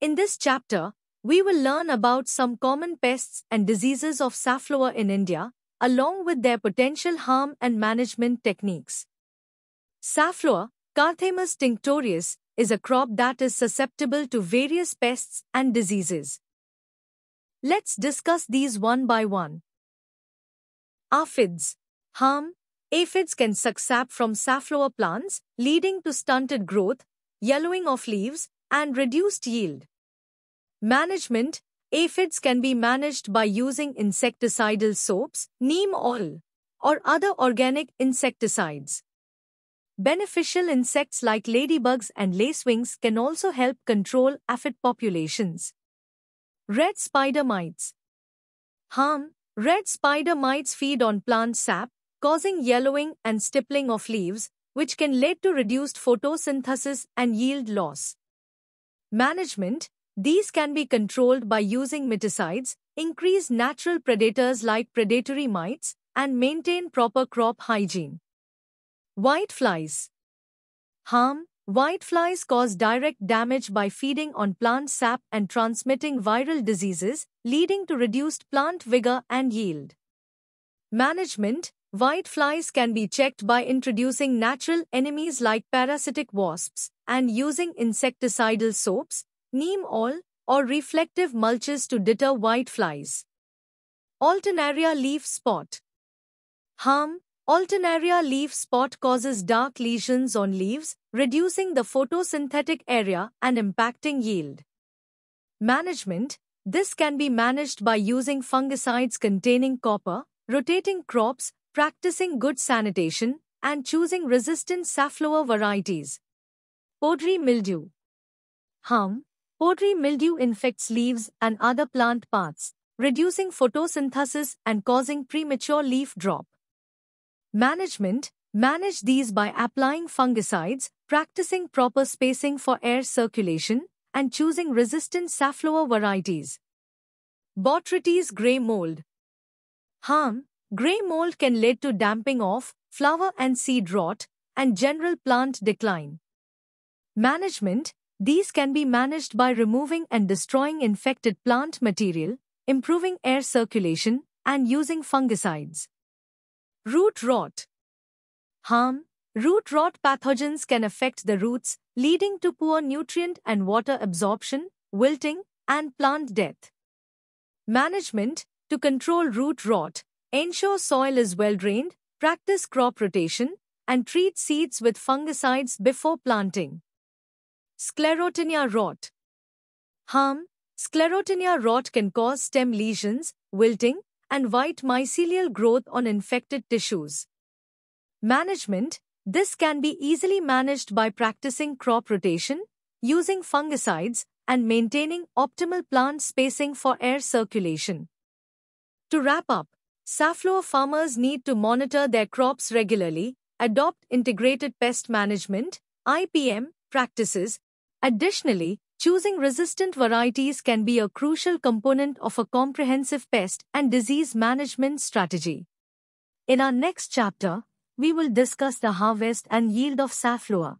In this chapter, we will learn about some common pests and diseases of safflower in India, along with their potential harm and management techniques. Safflower, Carthamus tinctorius, is a crop that is susceptible to various pests and diseases. Let's discuss these one by one. Aphids. Harm. Aphids can suck sap from safflower plants, leading to stunted growth, yellowing of leaves, and reduced yield. Management Aphids can be managed by using insecticidal soaps, neem oil, or other organic insecticides. Beneficial insects like ladybugs and lacewings can also help control aphid populations. Red spider mites. Harm Red spider mites feed on plant sap, causing yellowing and stippling of leaves, which can lead to reduced photosynthesis and yield loss. Management These can be controlled by using miticides, increase natural predators like predatory mites, and maintain proper crop hygiene. Whiteflies Harm Whiteflies cause direct damage by feeding on plant sap and transmitting viral diseases, leading to reduced plant vigor and yield. Management White flies can be checked by introducing natural enemies like parasitic wasps and using insecticidal soaps, neem oil, or reflective mulches to deter white flies. Alternaria leaf spot Harm Alternaria leaf spot causes dark lesions on leaves, reducing the photosynthetic area and impacting yield. Management This can be managed by using fungicides containing copper, rotating crops, practicing good sanitation, and choosing resistant safflower varieties. Podry mildew. Harm. Podry mildew infects leaves and other plant parts, reducing photosynthesis and causing premature leaf drop. Management. Manage these by applying fungicides, practicing proper spacing for air circulation, and choosing resistant safflower varieties. Botrytis gray mold. Harm Grey mold can lead to damping off, flower and seed rot, and general plant decline. Management These can be managed by removing and destroying infected plant material, improving air circulation, and using fungicides. Root rot Harm Root rot pathogens can affect the roots, leading to poor nutrient and water absorption, wilting, and plant death. Management To control root rot, Ensure soil is well drained, practice crop rotation, and treat seeds with fungicides before planting. Sclerotinia rot. Harm Sclerotinia rot can cause stem lesions, wilting, and white mycelial growth on infected tissues. Management This can be easily managed by practicing crop rotation, using fungicides, and maintaining optimal plant spacing for air circulation. To wrap up, Safflower farmers need to monitor their crops regularly, adopt integrated pest management IPM practices. Additionally, choosing resistant varieties can be a crucial component of a comprehensive pest and disease management strategy. In our next chapter, we will discuss the harvest and yield of safflower.